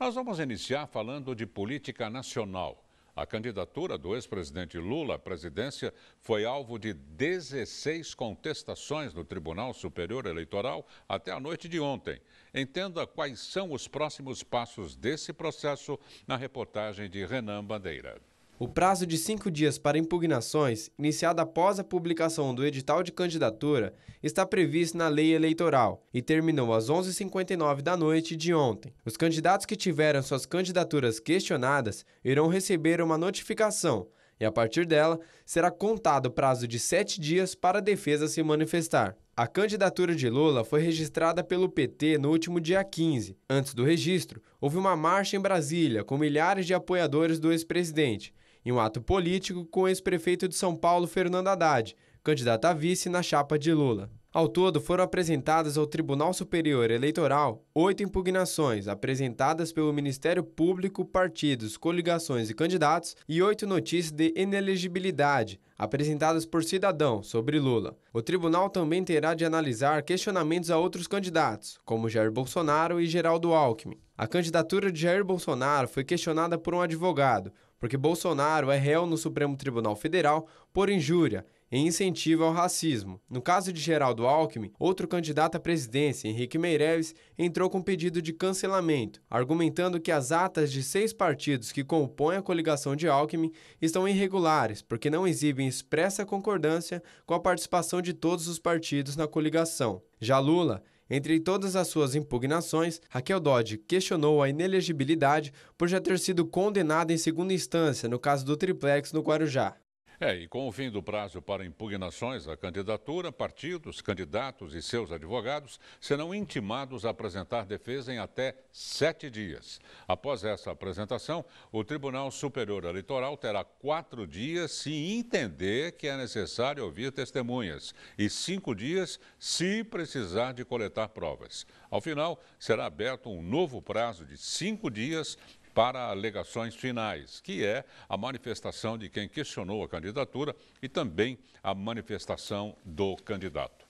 Nós vamos iniciar falando de política nacional. A candidatura do ex-presidente Lula à presidência foi alvo de 16 contestações no Tribunal Superior Eleitoral até a noite de ontem. Entenda quais são os próximos passos desse processo na reportagem de Renan Bandeira. O prazo de cinco dias para impugnações, iniciado após a publicação do edital de candidatura, está previsto na lei eleitoral e terminou às 11:59 h 59 da noite de ontem. Os candidatos que tiveram suas candidaturas questionadas irão receber uma notificação e, a partir dela, será contado o prazo de sete dias para a defesa se manifestar. A candidatura de Lula foi registrada pelo PT no último dia 15. Antes do registro, houve uma marcha em Brasília com milhares de apoiadores do ex-presidente em um ato político com o ex-prefeito de São Paulo, Fernando Haddad, candidato a vice na chapa de Lula. Ao todo, foram apresentadas ao Tribunal Superior Eleitoral oito impugnações apresentadas pelo Ministério Público, partidos, coligações e candidatos e oito notícias de inelegibilidade apresentadas por cidadão sobre Lula. O tribunal também terá de analisar questionamentos a outros candidatos, como Jair Bolsonaro e Geraldo Alckmin. A candidatura de Jair Bolsonaro foi questionada por um advogado, porque Bolsonaro é réu no Supremo Tribunal Federal por injúria e incentivo ao racismo. No caso de Geraldo Alckmin, outro candidato à presidência, Henrique Meireles, entrou com pedido de cancelamento, argumentando que as atas de seis partidos que compõem a coligação de Alckmin estão irregulares, porque não exibem expressa concordância com a participação de todos os partidos na coligação. Já Lula entre todas as suas impugnações, Raquel Dodge questionou a inelegibilidade por já ter sido condenada em segunda instância no caso do triplex no Guarujá. É, e com o fim do prazo para impugnações à candidatura, partidos, candidatos e seus advogados serão intimados a apresentar defesa em até sete dias. Após essa apresentação, o Tribunal Superior Eleitoral terá quatro dias se entender que é necessário ouvir testemunhas e cinco dias se precisar de coletar provas. Ao final, será aberto um novo prazo de cinco dias para alegações finais, que é a manifestação de quem questionou a candidatura e também a manifestação do candidato.